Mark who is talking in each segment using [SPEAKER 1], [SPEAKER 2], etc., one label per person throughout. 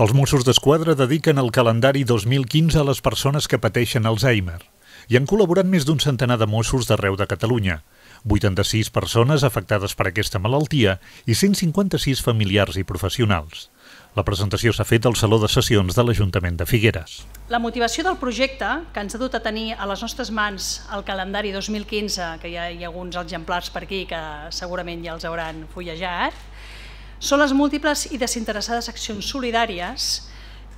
[SPEAKER 1] Els Mossos d'Esquadra dediquen el calendari 2015 a les persones que pateixen Alzheimer i han col·laborat més d'un centenar de Mossos d'arreu de Catalunya, 86 persones afectades per aquesta malaltia i 156 familiars i professionals. La presentació s'ha fet al Saló de Sessions de l'Ajuntament de Figueres.
[SPEAKER 2] La motivació del projecte, que ens ha dut a tenir a les nostres mans el calendari 2015, que ja hi ha alguns exemplars per aquí que segurament ja els hauran fullejat, són les múltiples i desinteressades accions solidàries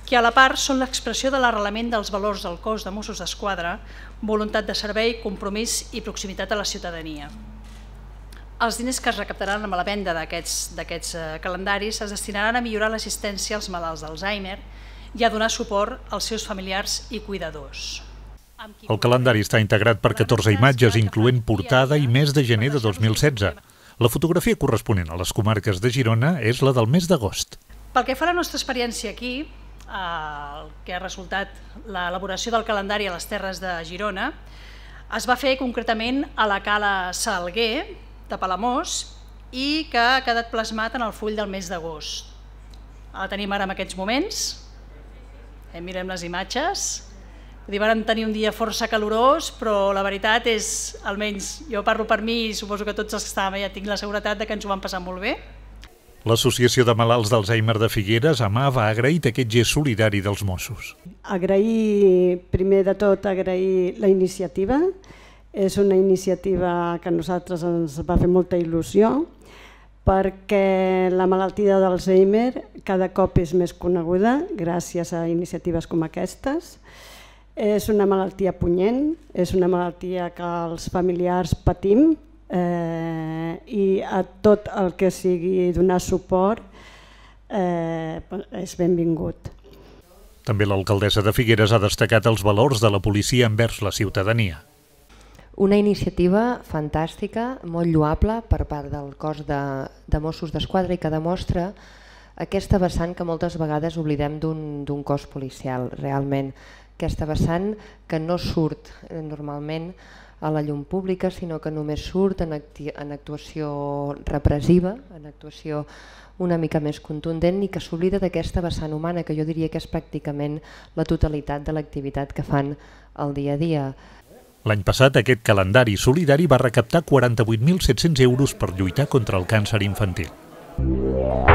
[SPEAKER 2] que a la part són l'expressió de l'arrelament dels valors del cos de Mossos d'Esquadra, voluntat de servei, compromís i proximitat a la ciutadania. Els diners que es recaptaran amb la venda d'aquests eh, calendaris es destinaran a millorar l'assistència als malalts d'Alzheimer i a donar suport als seus familiars i cuidadors.
[SPEAKER 1] El calendari està integrat per 14 imatges, incloent portada i mes de gener de 2016. La fotografia corresponent a les comarques de Girona és la del mes d'agost.
[SPEAKER 2] Pel que fa a la nostra experiència aquí, eh, el que ha resultat l'elaboració del calendari a les Terres de Girona, es va fer concretament a la Cala Salguer de Palamós i que ha quedat plasmat en el full del mes d'agost. La tenim ara en aquests moments, eh, mirem les imatges, Vull dir, tenir un dia força calorós, però la veritat és, almenys jo parlo per mi i suposo que tots els que estàvem ja tinc la seguretat de que ens ho van passar molt bé.
[SPEAKER 1] L'Associació de Malalts d'Alzheimer de Figueres, AMAVA, ha agraït aquest gest solidari dels Mossos.
[SPEAKER 2] Agrair, primer
[SPEAKER 3] de tot, agrair la iniciativa. És una iniciativa que a nosaltres ens va fer molta il·lusió perquè la malaltia d'Alzheimer cada cop és més coneguda gràcies a iniciatives com aquestes és una malaltia punyent, és una malaltia que els familiars patim eh, i a tot el que sigui donar suport eh,
[SPEAKER 4] és benvingut.
[SPEAKER 1] També l'alcaldessa de Figueres ha destacat els valors de la policia envers la ciutadania.
[SPEAKER 4] Una iniciativa fantàstica, molt lloable per part del cos de, de Mossos d'Esquadra i que demostra aquesta vessant que moltes vegades oblidem d'un cos policial. Realment, aquesta vessant que no surt eh, normalment a la llum pública, sinó que només surt en, en actuació repressiva, en actuació una mica més contundent i que s'oblida d'aquesta vessant humana, que jo diria que és pràcticament la totalitat de l'activitat que fan el dia a dia.
[SPEAKER 1] L'any passat, aquest calendari solidari va recaptar 48.700 euros per lluitar contra el càncer infantil. Yeah.